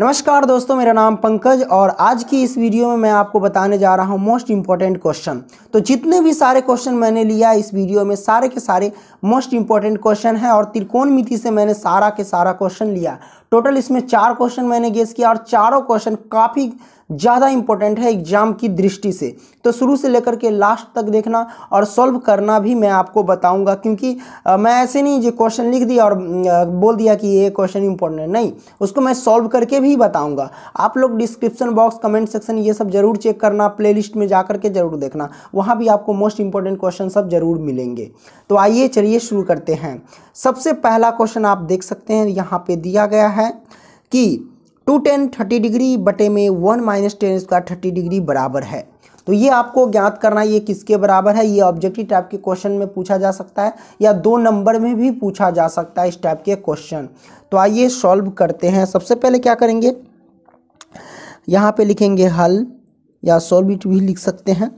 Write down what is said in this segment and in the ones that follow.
नमस्कार दोस्तों मेरा नाम पंकज और आज की इस वीडियो में मैं आपको बताने जा रहा हूँ मोस्ट इम्पॉर्टेंट क्वेश्चन तो जितने भी सारे क्वेश्चन मैंने लिया इस वीडियो में सारे के सारे मोस्ट इम्पॉर्टेंट क्वेश्चन हैं और त्रिकोण मिति से मैंने सारा के सारा क्वेश्चन लिया टोटल इसमें चार क्वेश्चन मैंने गेस किया और चारों क्वेश्चन काफ़ी ज़्यादा इंपॉर्टेंट है एग्जाम की दृष्टि से तो शुरू से लेकर के लास्ट तक देखना और सॉल्व करना भी मैं आपको बताऊंगा क्योंकि मैं ऐसे नहीं जो क्वेश्चन लिख दिया और बोल दिया कि ये क्वेश्चन इंपॉर्टेंट नहीं उसको मैं सॉल्व करके भी बताऊँगा आप लोग डिस्क्रिप्शन बॉक्स कमेंट सेक्शन ये सब जरूर चेक करना प्ले में जा के जरूर देखना वहाँ भी आपको मोस्ट इंपॉर्टेंट क्वेश्चन सब जरूर मिलेंगे तो आइए चलिए शुरू करते हैं सबसे पहला क्वेश्चन आप देख सकते हैं यहाँ पे दिया गया है कि टू टेन थर्टी डिग्री बटे में one minus tan square thirty degree बराबर है तो ये आपको ज्ञात करना ये किसके बराबर है ये ऑब्जेक्टिव टाइप के क्वेश्चन में पूछा जा सकता है या दो नंबर में भी पूछा जा सकता है इस टाइप के क्वेश्चन तो आइए सॉल्व करते हैं सबसे पहले क्या करेंगे यहाँ पे लिखेंगे हल या सॉल्व इट भी लिख सकते हैं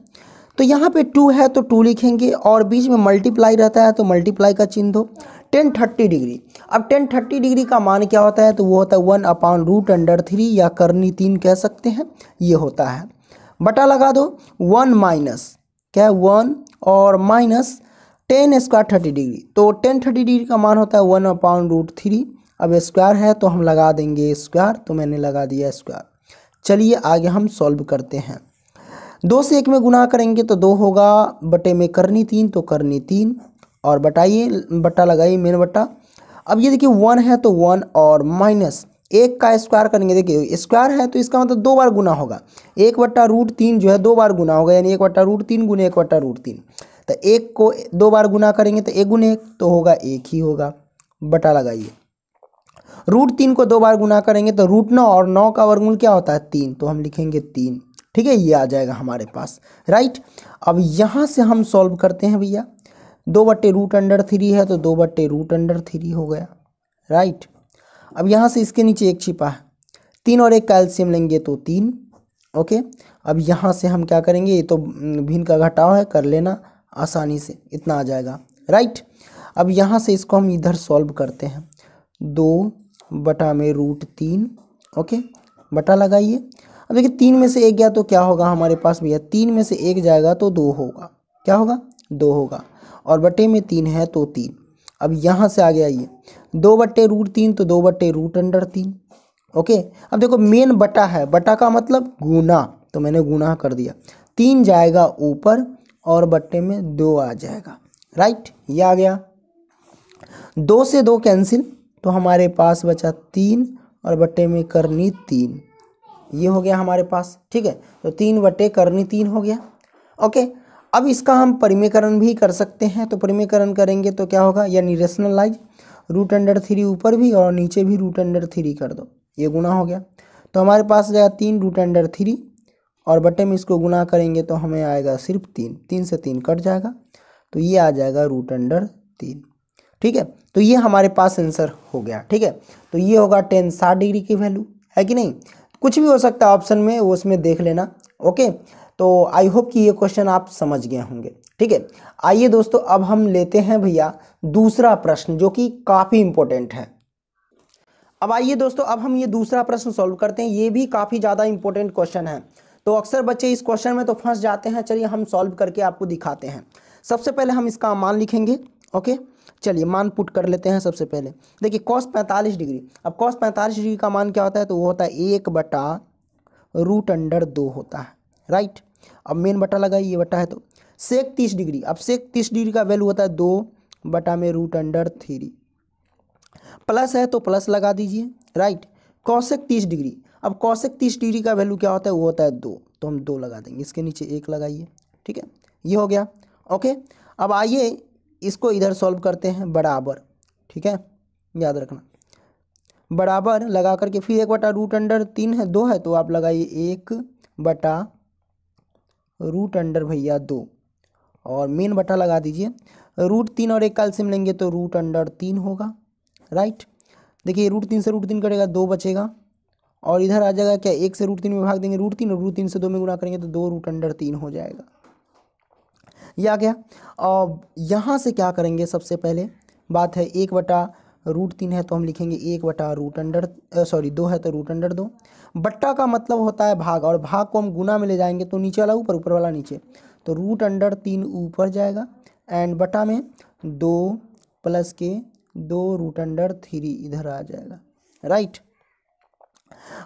तो यहाँ पे टू है तो टू लिखेंगे और बीच में मल्टीप्लाई रहता है तो मल्टीप्लाई का चिन्ह दो टेन थर्टी डिग्री अब टेन थर्टी डिग्री का मान क्या होता है तो वो होता है one upon root under three या करनी तीन कह सकते हैं ये होता है बटा लगा दो वन माइनस क्या है वन और minus tan square thirty degree तो टेन थर्टी डिग्री का मान होता है वन अपॉन रूट थ्री अब स्क्वायर है तो हम लगा देंगे स्क्वायर तो मैंने लगा दिया स्क्वायर चलिए आगे हम सॉल्व करते हैं दो से एक में गुना करेंगे तो दो होगा बटे में करनी तीन तो करनी तीन और बटाइए बट्टा लगाइए मेन बट्टा अब ये देखिए वन है तो वन और माइनस एक का स्क्वायर करेंगे देखिए स्क्वायर है तो इसका मतलब दो बार गुना होगा एक बट्टा रूट तीन जो है दो बार गुना होगा यानी एक बट्टा रूट तीन गुने एक बट्टा रूट तीन तो एक को दो बार गुना करेंगे तो एक गुने एक तो होगा एक ही होगा बटा लगाइए रूट तीन को दो बार गुना करेंगे तो रूट नौ और नौ का वर्गमूल क्या होता है तीन तो हम लिखेंगे तीन ठीक है ये आ जाएगा हमारे पास राइट अब यहाँ से हम सॉल्व करते हैं भैया दो बट्टे रूट अंडर थ्री है तो दो बट्टे रूट अंडर थ्री हो गया राइट अब यहाँ से इसके नीचे एक छिपा है तीन और एक का लेंगे तो तीन ओके अब यहाँ से हम क्या करेंगे ये तो भिन्न का घटाव है कर लेना आसानी से इतना आ जाएगा राइट अब यहाँ से इसको हम इधर सॉल्व करते हैं दो बटा में रूट तीन ओके बटा लगाइए अब देखिए तीन में से एक गया तो क्या होगा हमारे पास भैया तीन में से एक जाएगा तो दो होगा क्या होगा दो होगा और बटे में तीन है तो तीन अब यहाँ से आगे आइए दो बट्टे रूट तीन तो दो बट्टे रूट अंडर तीन ओके अब देखो मेन बटा है बटा का मतलब गुना तो मैंने गुना कर दिया तीन जाएगा ऊपर और बट्टे में दो आ जाएगा राइट ये आ गया दो से दो कैंसिल तो हमारे पास बचा तीन और बट्टे में करनी तीन ये हो गया हमारे पास ठीक है तो तीन बटे करनी तीन हो गया ओके अब इसका हम परिमीकरण भी कर सकते हैं तो परिमीकरण करेंगे तो क्या होगा यानी रेशनलाइज रूट अंडर थ्री ऊपर भी और नीचे भी रूट अंडर थ्री कर दो ये गुना हो गया तो हमारे पास गया तीन रूट अंडर थ्री और बटे में इसको गुना करेंगे तो हमें आएगा सिर्फ तीन तीन से तीन कट जाएगा तो ये आ जाएगा रूट अंडर तीन ठीक है तो ये हमारे पास आंसर हो गया ठीक है तो ये होगा टेन साठ डिग्री की वैल्यू है कि नहीं कुछ भी हो सकता है ऑप्शन में वो उसमें देख लेना ओके तो आई होप कि ये क्वेश्चन आप समझ गए होंगे ठीक है आइए दोस्तों अब हम लेते हैं भैया दूसरा प्रश्न जो कि काफ़ी इंपॉर्टेंट है अब आइए दोस्तों अब हम ये दूसरा प्रश्न सॉल्व करते हैं ये भी काफ़ी ज़्यादा इंपॉर्टेंट क्वेश्चन है तो अक्सर बच्चे इस क्वेश्चन में तो फंस जाते हैं चलिए हम सॉल्व करके आपको दिखाते हैं सबसे पहले हम इसका मान लिखेंगे ओके चलिए मान पुट कर लेते हैं सबसे पहले देखिए कॉस पैंतालीस डिग्री अब कॉस पैंतालीस डिग्री का मान क्या होता है तो वो होता है एक बटा रूट अंडर दो होता है राइट अब मेन बटा लगाइए ये बटा है तो सेक तीस डिग्री अब सेक तीस डिग्री का वैल्यू होता है दो बटा में रूट अंडर थ्री प्लस है तो प्लस लगा दीजिए राइट कौशिक तीस डिग्री अब कौशिक तीस डिग्री का वैल्यू क्या होता है वो होता है दो तो हम दो लगा देंगे इसके नीचे एक लगाइए ठीक है ये हो गया ओके अब आइए इसको इधर सॉल्व करते हैं बराबर ठीक है याद रखना बराबर लगा करके फिर एक बटा रूट अंडर तीन है दो है तो आप लगाइए एक बटा रूट अंडर भैया दो और मेन बटा लगा दीजिए रूट तीन और एक कैल्सियम लेंगे तो रूट अंडर तीन होगा राइट देखिए रूट तीन से रूट तीन कटेगा दो बचेगा और इधर आ जाएगा क्या एक से रूट तीन में भाग देंगे रूट तीन और रूट तीन से दो में गुना करेंगे तो दो रूट अंडर तीन हो जाएगा या आ गया और यहाँ से क्या करेंगे सबसे पहले बात है एक बटा रूट तीन है तो हम लिखेंगे एक बटा रूट अंडर सॉरी दो है तो रूट अंडर दो बट्टा का मतलब होता है भाग और भाग को हम गुना में ले जाएंगे तो नीचे वाला ऊपर ऊपर वाला नीचे तो रूट अंडर तीन ऊपर जाएगा एंड बटा में दो प्लस के दो रूट अंडर थ्री इधर आ जाएगा राइट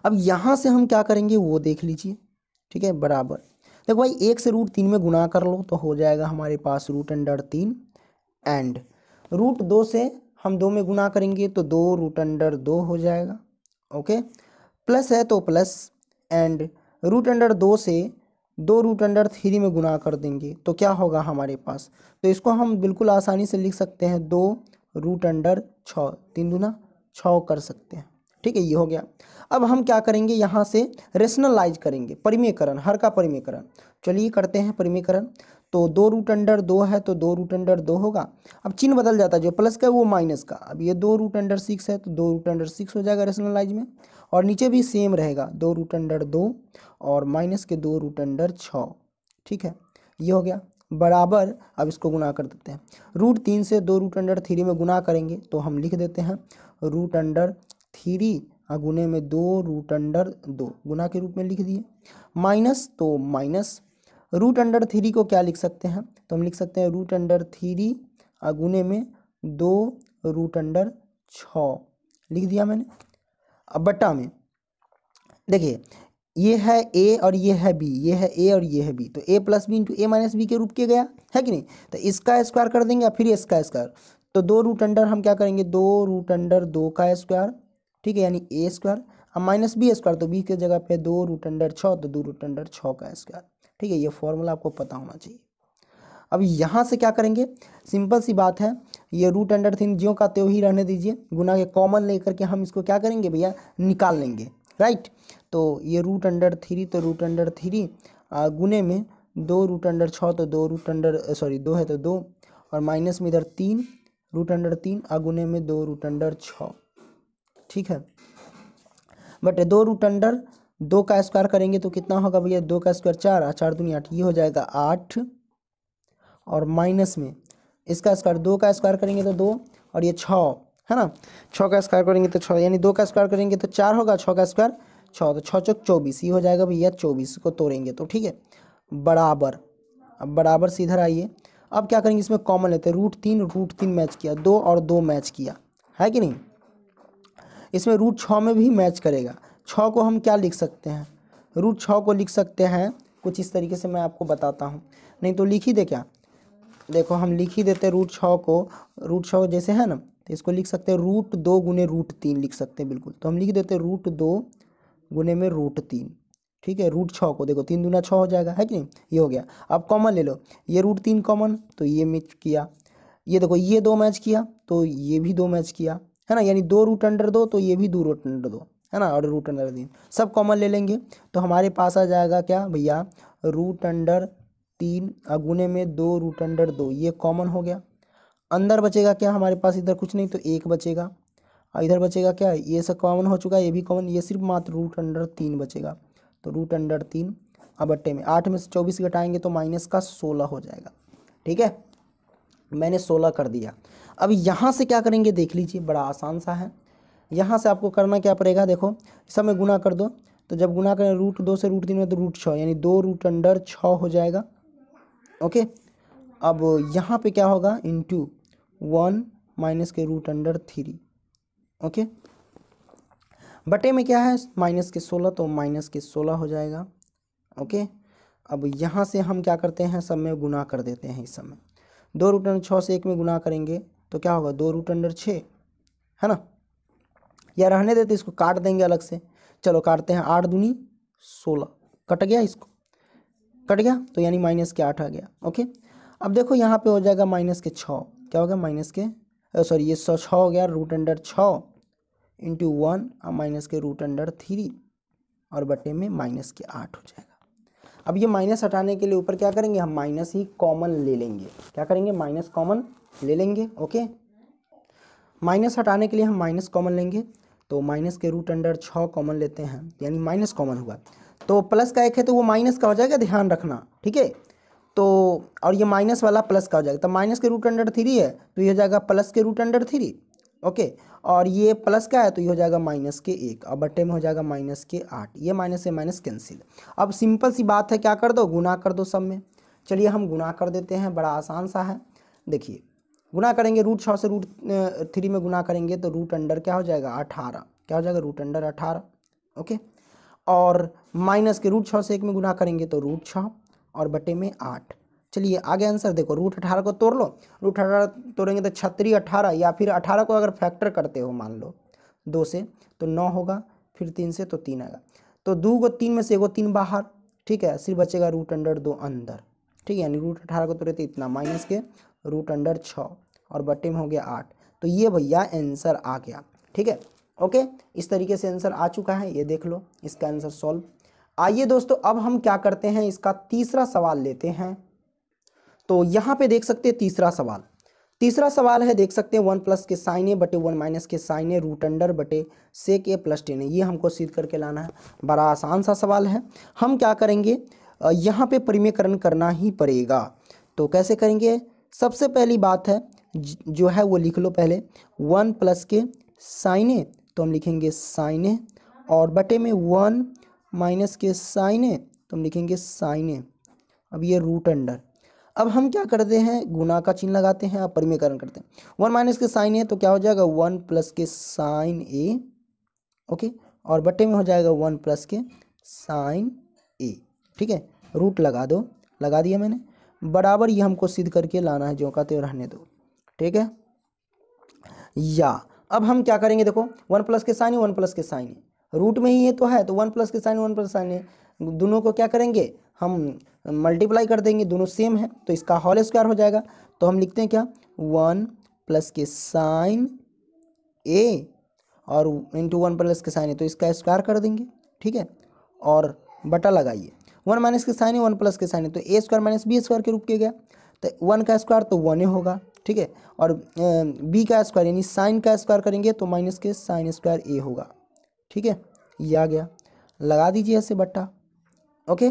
अब यहाँ से हम क्या करेंगे वो देख लीजिए ठीक है बराबर देखो भाई एक से रूट तीन में गुना कर लो तो हो जाएगा हमारे पास रूट अंडर तीन एंड रूट दो से हम दो में गुना करेंगे तो दो रूट अंडर दो हो जाएगा ओके प्लस है तो प्लस एंड रूट अंडर दो से दो रूट अंडर थ्री में गुना कर देंगे तो क्या होगा हमारे पास तो इसको हम बिल्कुल आसानी से लिख सकते हैं दो रूट अंडर छः तीन दुना छः कर सकते हैं ठीक है ये हो गया अब हम क्या करेंगे यहाँ से रेशनलाइज करेंगे परिमेयकरण हर का परिमेयकरण चलिए करते हैं परिमेयकरण तो दो रूट अंडर दो है तो दो रूट अंडर दो होगा अब चिन्ह बदल जाता है जो प्लस का है वो माइनस का अब ये दो रूट अंडर सिक्स है तो दो रूट अंडर सिक्स हो जाएगा रेशनलाइज में और नीचे भी सेम रहेगा दो रूट अंडर दो और माइनस के दो रूट अंडर छः ठीक है ये हो गया बराबर अब इसको गुना कर देते हैं रूट तीन से दो रूट अंडर थ्री में गुना करेंगे तो हम लिख देते हैं रूट अंडर थ्री गुने में दो रूट अंडर दो गुना के रूप में लिख दिए माइनस तो माइनस रूट अंडर थ्री को क्या लिख सकते हैं तो हम लिख सकते हैं रूट अंडर थ्री अगुने में दो रूट अंडर छ लिख दिया मैंने अब बट्टा में देखिए ये है ए और ये है बी ये है ए और ये है बी तो A plus B into A minus B के रूप किया गया है कि नहीं तो इसका स्क्वायर कर देंगे फिर इसका स्क्वायर तो दो रूट अंडर हम क्या करेंगे दो रूट अंडर दो का स्क्वायर ठीक है यानी ए स्क्वायर अब माइनस बी स्क्वायर तो बी के जगह पे दो रूट अंडर छः तो दो रूट अंडर छः का स्क्वायर ठीक है ये फॉर्मूला आपको पता होना चाहिए अब यहाँ से क्या करेंगे सिंपल सी बात है ये रूट अंडर थिन ज्यो का त्यों ही रहने दीजिए गुना के कॉमन लेकर के हम इसको क्या करेंगे भैया निकाल लेंगे राइट तो ये रूट अंडर थ्री तो रूट अंडर थ्री गुने में दो रूट अंडर छः तो दो रूट अंडर सॉरी दो है तो दो और माइनस में इधर तीन रूट अंडर तीन और गुने में दो रूट अंडर छः ठीक है बट दो रूट अंडर दो का स्क्वायर करेंगे तो कितना होगा भैया दो का स्क्वायर चार चार दूनी आठ ये हो जाएगा आठ और माइनस में इसका स्क्वायर दो का स्क्वायर करेंगे तो दो और ये छः है ना छः का स्क्वायर करेंगे तो छः यानी दो का स्क्वायर करेंगे तो चार होगा छः का स्क्वायर छः तो छः चौक चौबीस ये हो जाएगा भैया चौबीस को तोड़ेंगे तो ठीक है बराबर अब बराबर से इधर आइए अब क्या करेंगे इसमें कॉमन लेते हैं रूट तीन रूट तीन मैच किया दो और दो मैच किया है कि नहीं इसमें रूट छः में भी मैच करेगा छः को हम क्या लिख सकते हैं रूट छः को लिख सकते हैं कुछ इस तरीके से मैं आपको बताता हूँ नहीं तो लिख ही दे क्या देखो हम लिख ही देते रूट छः को रूट छः जैसे है ना तो इसको लिख सकते हैं रूट दो गुने रूट तीन लिख सकते हैं बिल्कुल तो हम लिख देते रूट दो गुने में रूट तीन ठीक है रूट छः को देखो तीन दुना छः हो जाएगा है कि नहीं ये हो गया अब कॉमन ले लो ये रूट तीन कॉमन तो ये मैच किया ये देखो ये दो मैच किया तो ये भी दो मैच किया है ना यानी दो रूट अंडर दो तो ये भी दो रूट अंडर दो है ना और रूट अंडर तीन सब कॉमन ले लेंगे तो हमारे पास आ जाएगा क्या भैया रूट अंडर तीन अगुने में दो रूट अंडर दो ये कॉमन हो गया अंदर बचेगा क्या हमारे पास इधर कुछ नहीं तो एक बचेगा इधर बचेगा क्या ये सब कॉमन हो चुका है ये भी कॉमन ये सिर्फ मात्र रूट अंडर तीन बचेगा तो रूट अंडर तीन अब अट्टे में आठ में से चौबीस घटाएंगे तो माइनस का सोलह हो जाएगा ठीक है मैंने सोलह कर दिया अब यहाँ से क्या करेंगे देख लीजिए बड़ा आसान सा है यहाँ से आपको करना क्या पड़ेगा देखो सब में गुना कर दो तो जब गुना करें रूट दो से रूट तीन में तो रूट छः यानी दो रूट अंडर छः हो जाएगा ओके अब यहाँ पे क्या होगा इन टू वन माइनस के रूट अंडर थ्री ओके बटे में क्या है माइनस के सोलह तो माइनस के सोलह हो जाएगा ओके अब यहाँ से हम क्या करते हैं सब में गुना कर देते हैं इस समय दो रूट अंडर छः से एक में गुना करेंगे तो क्या होगा दो रूट अंडर छः है ना या रहने देते इसको काट देंगे अलग से चलो काटते हैं आठ दूनी सोलह कट गया इसको कट गया तो यानी माइनस के आठ आ गया ओके अब देखो यहाँ पे हो जाएगा माइनस के छः क्या हो गया माइनस के सॉरी ये सौ छः हो गया रूट अंडर छः इंटू वन और माइनस के रूट अंडर थ्री और बटे में माइनस के आठ हो जाएगा अब ये माइनस हटाने के लिए ऊपर क्या करेंगे हम माइनस ही कॉमन ले लेंगे क्या करेंगे माइनस कॉमन ले लेंगे ओके माइनस हटाने के लिए हम माइनस कॉमन लेंगे तो माइनस के रूट अंडर छः कॉमन लेते हैं यानी माइनस कॉमन हुआ तो प्लस का एक है तो वो माइनस का हो जाएगा ध्यान रखना ठीक है तो और ये माइनस वाला प्लस का हो जाएगा तो माइनस के रूट अंडर थ्री है तो ये हो जाएगा प्लस के रूट अंडर थ्री ओके और ये प्लस का है तो ये हो जाएगा माइनस के एक और बट्टे में हो जाएगा माइनस के आठ ये माइनस से माइनस कैंसिल अब सिंपल सी बात है क्या कर दो गुना कर दो सब में चलिए हम गुना कर देते हैं बड़ा आसान सा है देखिए गुना करेंगे रूट छः से रूट थ्री में गुना करेंगे तो रूट अंडर क्या हो जाएगा अठारह क्या हो जाएगा रूट अंडर अठारह ओके और माइनस के रूट छः से एक में गुना करेंगे तो रूट छः और बटे में आठ चलिए आगे आंसर देखो रूट अठारह को तोड़ लो रूट अठारह तोड़ेंगे तो छत्री अठारह या फिर अठारह को अगर फैक्टर करते हो मान लो दो से तो नौ होगा फिर तीन से तो तीन आएगा तो दो को तीन में से एगो तीन बाहर ठीक है सिर्फ बचेगा रूट अंडर दो अंदर ठीक है यानी रूट अठारह को तोड़े तो इतना माइनस के रूट अंडर छः और बट्टे में हो गया आठ तो ये भैया आंसर आ गया ठीक है ओके इस तरीके से आंसर आ चुका है ये देख लो इसका आंसर सॉल्व आइए दोस्तों अब हम क्या करते हैं इसका तीसरा सवाल लेते हैं तो यहाँ पे देख सकते हैं तीसरा सवाल तीसरा सवाल है देख सकते हैं वन प्लस के साइन ए बटे वन माइनस के साइन ए रूट अंडर बटे सेक ए प्लस टेन ए ये हमको सिद्ध करके लाना है बड़ा आसान सा सवाल है हम क्या करेंगे यहाँ पे परिमेयकरण करना ही पड़ेगा तो कैसे करेंगे सबसे पहली बात है जो है वो लिख लो पहले वन प्लस के साइने तो हम लिखेंगे साइने और बटे में वन माइनस के साइने तो हम लिखेंगे साइने अब ये रूट अंडर अब हम क्या करते हैं गुना का चिन्ह लगाते हैं आप परिमेयकरण करते हैं वन माइनस के साइन ए तो क्या हो जाएगा वन प्लस के साइन ए ओके और बट्टे में हो जाएगा वन प्लस के साइन ए ठीक है रूट लगा दो लगा दिया मैंने बराबर ये हमको सिद्ध करके लाना है जो का त्यों रहने दो ठीक है या अब हम क्या करेंगे देखो वन प्लस के साइन वन प्लस के साइन रूट में ही ये तो है तो वन प्लस के साइन वन प्लस साइन दोनों को क्या करेंगे हम मल्टीप्लाई कर देंगे दोनों सेम है तो इसका हॉल स्क्वायर हो जाएगा तो हम लिखते हैं क्या वन प्लस के साइन ए और इंटू वन प्लस के साइन ए तो इसका स्क्वायर कर देंगे ठीक है और बटा लगाइए वन माइनस के साइन ए वन प्लस के साइन ए तो A square minus B square के रूप के गया तो वन का स्क्वायर तो वन ही होगा ठीक है और बी का स्क्वायर यानी साइन का स्क्वायर करेंगे तो माइनस के साइन स्क्वायर ए होगा ठीक है ये आ गया लगा दीजिए ऐसे बट्टा ओके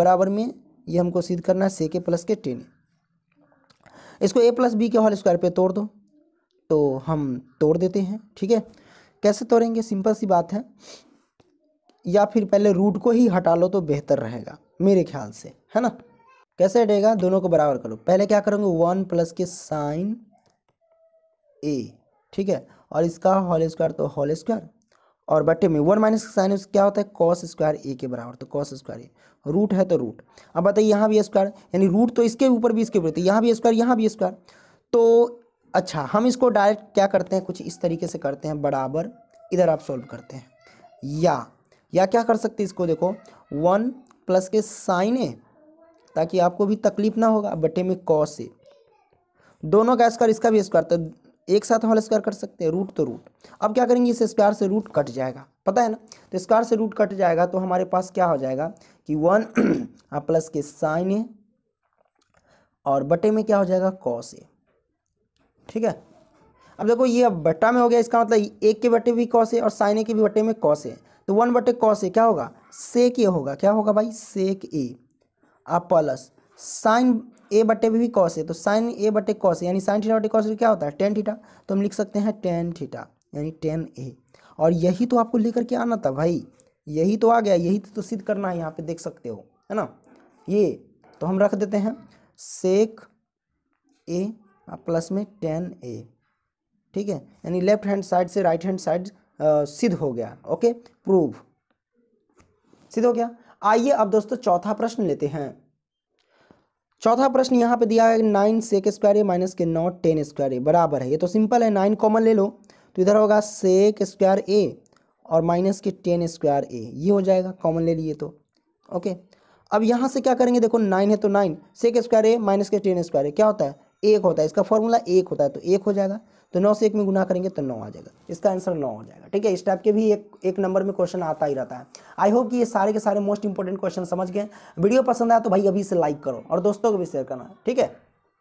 बराबर में ये हमको सिद्ध करना है से के प्लस के टेन इसको ए प्लस बी के होल स्क्वायर पे तोड़ दो तो हम तोड़ देते हैं ठीक है कैसे तोड़ेंगे सिंपल सी बात है या फिर पहले रूट को ही हटा लो तो बेहतर रहेगा मेरे ख्याल से है ना कैसे हटेगा दोनों को बराबर करो पहले क्या करोगे वन प्लस के साइन ए ठीक है और इसका होल स्क्वायर तो होल स्क्वायर और बटे में वन माइनस साइन क्या होता है कॉस स्क्वायर ए के बराबर तो कॉस स्क्वायर ए रूट है तो रूट अब बताइए यहाँ भी स्क्वायर यानी रूट तो इसके ऊपर भी इसके ऊपर तो यहाँ भी स्क्वायर यहाँ भी स्क्वायर तो अच्छा हम इसको डायरेक्ट क्या करते हैं कुछ इस तरीके से करते हैं बराबर इधर आप सॉल्व करते हैं या या क्या कर सकते हैं इसको देखो वन प्लस के साइन ए ताकि आपको भी तकलीफ ना होगा बटे में कॉ से दोनों का स्क्वायर इसका भी स्क्वायर तो एक साथ होल स्क्वायर कर सकते हैं रूट तो रूट अब क्या करेंगे इस स्क्वायर से रूट कट जाएगा पता है ना तो स्क्वायर से रूट कट जाएगा तो हमारे पास क्या हो जाएगा कि वन प्लस के साइन है और बटे में क्या हो जाएगा कॉस से ठीक है अब देखो ये अब बट्टा में हो गया इसका मतलब एक के बटे भी कॉ से और साइन ए के भी बटे में कॉ से तो वन बटे कॉस से क्या होगा सेक ए होगा क्या होगा भाई सेक ए आप प्लस साइन ए बटे भी कॉस है तो साइन ए बटे कॉस यानी साइन थीटा बटे कॉस क्या होता है टेन थीटा तो हम लिख सकते हैं टेन थीटा यानी टेन ए और यही तो आपको लेकर के आना था भाई यही तो आ गया यही तो सिद्ध करना है यहाँ पे देख सकते हो है ना ये तो हम रख देते हैं सेक ए प्लस में टेन ए ठीक है यानी लेफ्ट हैंड साइड से राइट हैंड साइड सिद्ध हो गया ओके प्रूव सिद्ध हो गया आइए अब दोस्तों चौथा प्रश्न लेते हैं चौथा प्रश्न यहाँ पे दिया है nine sec square a minus के नौ टेन स्क्वायर ए बराबर है ये तो सिंपल है नाइन कॉमन ले लो तो इधर होगा सेक स्क्वायर ए और माइनस के टेन स्क्वायर ए ये हो जाएगा कॉमन ले लिए तो ओके अब यहाँ से क्या करेंगे देखो नाइन है तो nine sec square a minus के टेन स्क्वायर ए क्या होता है एक होता है इसका फॉर्मूला एक होता है तो एक हो जाएगा तो नौ से एक में गुना करेंगे तो नौ आ जाएगा इसका आंसर नौ हो जाएगा ठीक है इस टाइप के भी एक एक नंबर में क्वेश्चन आता ही रहता है आई होप कि ये सारे के सारे मोस्ट इंपॉर्टेंट क्वेश्चन समझ गए वीडियो पसंद आया तो भाई अभी से लाइक करो और दोस्तों को भी शेयर करना ठीक है